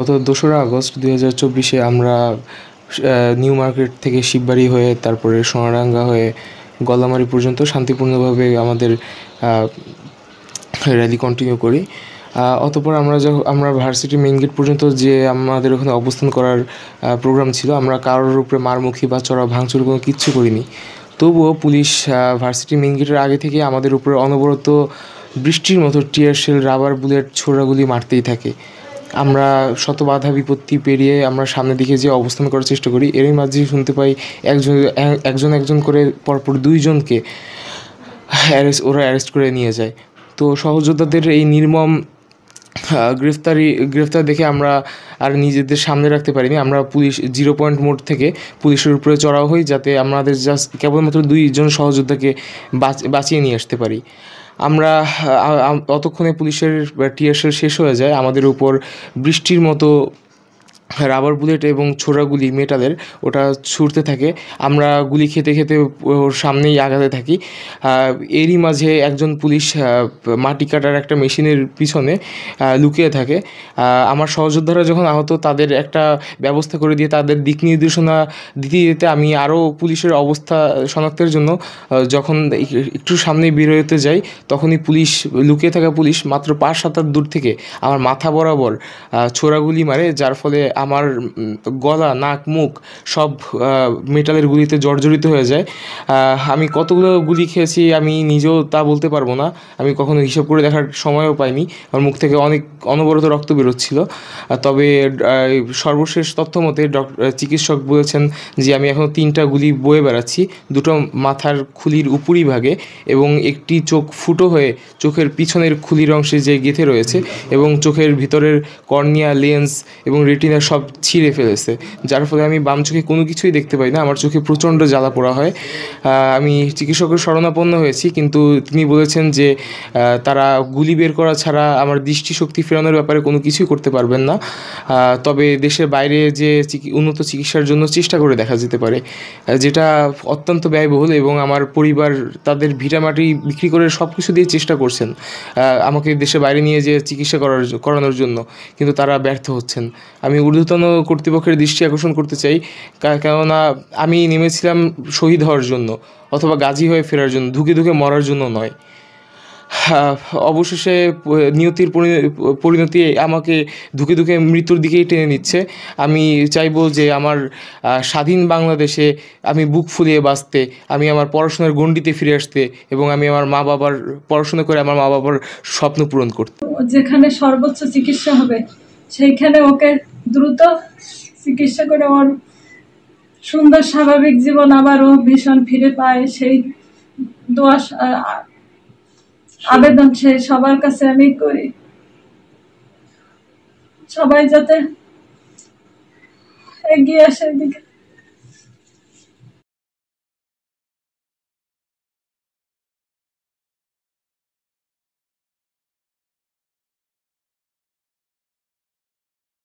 গত দোসরা আগস্ট দুই হাজার চব্বিশে আমরা নিউ মার্কেট থেকে শিববাড়ি হয়ে তারপরে সোনারাঙ্গা হয়ে গলামারি পর্যন্ত শান্তিপূর্ণভাবে আমাদের র্যালি কন্টিনিউ করি অতপর আমরা যখন আমরা ভার্সিটি মেইন গেট পর্যন্ত যে আমাদের ওখানে অবস্থান করার প্রোগ্রাম ছিল আমরা কারোর উপরে মারমুখী বা চড়া ভাঙচুর কোনো কিচ্ছু করিনি তবুও পুলিশ ভার্সিটি মেইন গেটের আগে থেকে আমাদের উপরে অনবরত বৃষ্টির মতো টিয়ার শেল রাবার বুলেট ছোড়াগুলি মারতেই থাকে আমরা শত বাধা বিপত্তি পেরিয়ে আমরা সামনের দিকে যে অবস্থান করার চেষ্টা করি এরই মাঝে শুনতে পাই একজন একজন একজন করে পরপর দুইজনকে অ্যারেস্ট ওরা অ্যারেস্ট করে নিয়ে যায় তো সহযোদ্ধাদের এই নির্মম গ্রেফতারি গ্রেফতার দেখে আমরা আর নিজেদের সামনে রাখতে পারিনি আমরা পুলিশ জিরো পয়েন্ট মোড় থেকে পুলিশের উপরে চড়াও হই যাতে আমাদের জাস্ট কেবলমাত্র দুইজন সহযোদ্ধাকে বাঁচিয়ে নিয়ে আসতে পারি আমরা ততক্ষণে পুলিশের টিয়ারশেল শেষ হয়ে যায় আমাদের উপর বৃষ্টির মতো রাবার বুলেট এবং ছোড়া গুলি মেটালের ওটা ছুটতে থাকে আমরা গুলি খেতে খেতে ওর সামনেই আগাতে থাকি এরই মাঝে একজন পুলিশ মাটি কাটার একটা মেশিনের পিছনে লুকিয়ে থাকে আমার সহযোদ্ধারা যখন আহত তাদের একটা ব্যবস্থা করে দিয়ে তাদের দিক নির্দেশনা দিতে দিতে আমি আরও পুলিশের অবস্থা শনাক্তের জন্য যখন একটু সামনে বেরোতে যাই তখনই পুলিশ লুকিয়ে থাকা পুলিশ মাত্র পাঁচ সাত দূর থেকে আমার মাথা বরাবর ছোড়াগুলি মারে যার ফলে আমার গলা নাক মুখ সব মেটালের গুলিতে জর্জরিত হয়ে যায় আমি কতগুলো গুলি খেয়েছি আমি নিজেও তা বলতে পারবো না আমি কখনো হিসাব করে দেখার সময়ও পাইনি আমার মুখ থেকে অনেক অনবরত রক্ত বেরোচ্ছিল তবে সর্বশেষ তথ্য মতে চিকিৎসক বলেছেন যে আমি এখন তিনটা গুলি বয়ে বেড়াচ্ছি দুটো মাথার খুলির উপরি ভাগে এবং একটি চোখ ফুটো হয়ে চোখের পিছনের খুলির অংশে যে গেঁথে রয়েছে এবং চোখের ভিতরের কর্নিয়া লেন্স এবং রেটিনা সব ছিঁড়ে ফেলেছে যার ফলে আমি বাম চোখে কোনো কিছুই দেখতে পাই না আমার চোখে প্রচণ্ড জ্বালা পোড়া হয় আমি চিকিৎসকের শরণাপন্ন হয়েছি কিন্তু তিনি বলেছেন যে তারা গুলি বের করা ছাড়া আমার দৃষ্টিশক্তি ফেরানোর ব্যাপারে কোনো কিছুই করতে পারবেন না তবে দেশের বাইরে যে উন্নত চিকিৎসার জন্য চেষ্টা করে দেখা যেতে পারে যেটা অত্যন্ত ব্যয়বহুল এবং আমার পরিবার তাদের ভিটামাটি বিক্রি করে সব কিছু দিয়ে চেষ্টা করছেন আমাকে দেশের বাইরে নিয়ে যে চিকিৎসা করার করানোর জন্য কিন্তু তারা ব্যর্থ হচ্ছেন আমি উর্দু ঊর্ধ্বতন কর্তৃপক্ষের দৃষ্টি আকর্ষণ করতে চাই কেননা আমি নেমেছিলাম শহীদ হওয়ার জন্য অথবা গাজী হয়ে ফেরার জন্য ধুকে ধুকে মরার জন্য নয় অবশেষে নিয়তির পরিণতি আমাকে ধুকে ধুকে মৃত্যুর দিকেই টেনে নিচ্ছে আমি চাইব যে আমার স্বাধীন বাংলাদেশে আমি বুক ফুলিয়ে বাঁচতে আমি আমার পড়াশোনার গণ্ডিতে ফিরে আসতে এবং আমি আমার মা বাবার পড়াশোনা করে আমার মা বাবার স্বপ্ন পূরণ করতে যেখানে সর্বোচ্চ চিকিৎসা হবে সেইখানে ওকে দ্রুত চিকিৎসা করে ওর সুন্দর স্বাভাবিক জীবন আবারও ভীষণ ফিরে পায় সেই দোয়া আবেদন সে সবার কাছে আমি করি সবাই যাতে এগিয়ে আসে এদিকে